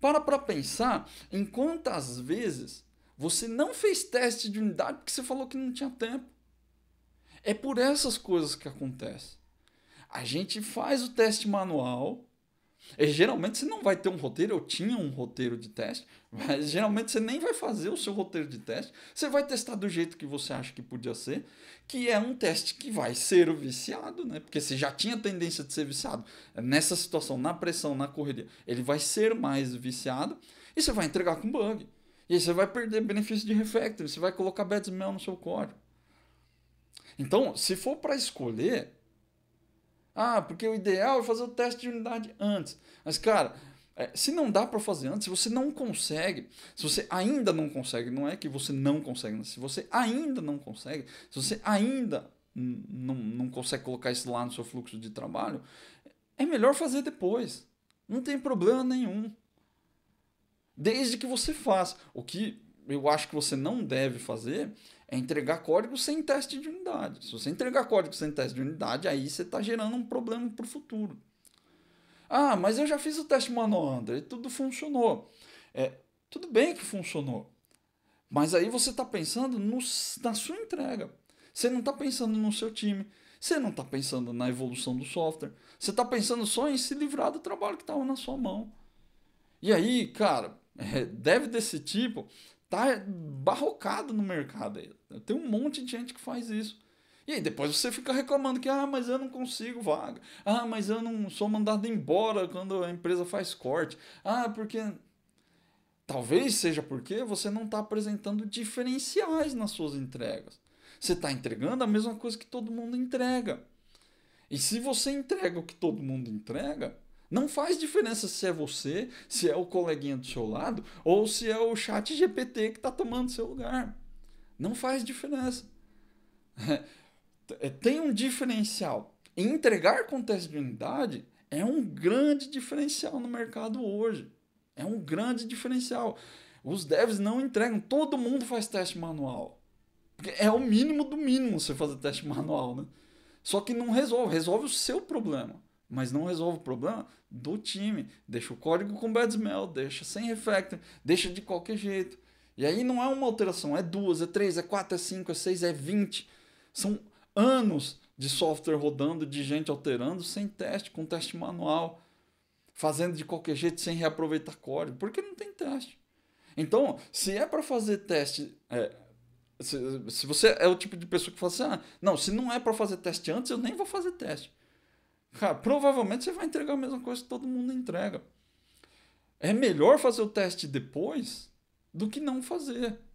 Para para pensar em quantas vezes você não fez teste de unidade porque você falou que não tinha tempo. É por essas coisas que acontece. A gente faz o teste manual e, é, geralmente você não vai ter um roteiro, eu tinha um roteiro de teste, mas geralmente você nem vai fazer o seu roteiro de teste, você vai testar do jeito que você acha que podia ser, que é um teste que vai ser viciado, né? Porque se já tinha tendência de ser viciado, nessa situação, na pressão, na correria, ele vai ser mais viciado e você vai entregar com bug. E aí você vai perder benefício de refactoring, você vai colocar bad smell no seu código. Então, se for para escolher, ah, porque o ideal é fazer o teste de unidade antes. Mas, cara, é, se não dá para fazer antes, se você não consegue, se você ainda não consegue, não é que você não consegue, né? se você ainda não consegue, se você ainda não, não consegue colocar isso lá no seu fluxo de trabalho, é melhor fazer depois. Não tem problema nenhum. Desde que você faça. O que eu acho que você não deve fazer é entregar código sem teste de unidade. Se você entregar código sem teste de unidade, aí você está gerando um problema para o futuro. Ah, mas eu já fiz o teste manual, André, tudo funcionou. É, tudo bem que funcionou. Mas aí você está pensando no, na sua entrega. Você não está pensando no seu time. Você não está pensando na evolução do software. Você está pensando só em se livrar do trabalho que estava na sua mão. E aí, cara, é, deve desse tipo Tá barrocado no mercado. Tem um monte de gente que faz isso. E aí depois você fica reclamando que, ah, mas eu não consigo vaga. Ah, mas eu não sou mandado embora quando a empresa faz corte. Ah, porque. Talvez seja porque você não está apresentando diferenciais nas suas entregas. Você está entregando a mesma coisa que todo mundo entrega. E se você entrega o que todo mundo entrega, não faz diferença se é você, se é o coleguinha do seu lado ou se é o chat GPT que está tomando seu lugar. Não faz diferença. É, tem um diferencial. Entregar com teste de unidade é um grande diferencial no mercado hoje. É um grande diferencial. Os devs não entregam, todo mundo faz teste manual. Porque é o mínimo do mínimo você fazer teste manual, né? Só que não resolve, resolve o seu problema mas não resolve o problema do time. Deixa o código com bad smell, deixa sem refactor, deixa de qualquer jeito. E aí não é uma alteração, é duas, é três, é quatro, é cinco, é seis, é vinte. São anos de software rodando, de gente alterando sem teste, com teste manual, fazendo de qualquer jeito sem reaproveitar código, porque não tem teste. Então, se é para fazer teste, é, se, se, você é o tipo de pessoa que fala assim, ah, não, se não é para fazer teste antes, eu nem vou fazer teste. Cara, provavelmente você vai entregar a mesma coisa que todo mundo entrega. É melhor fazer o teste depois do que não fazer.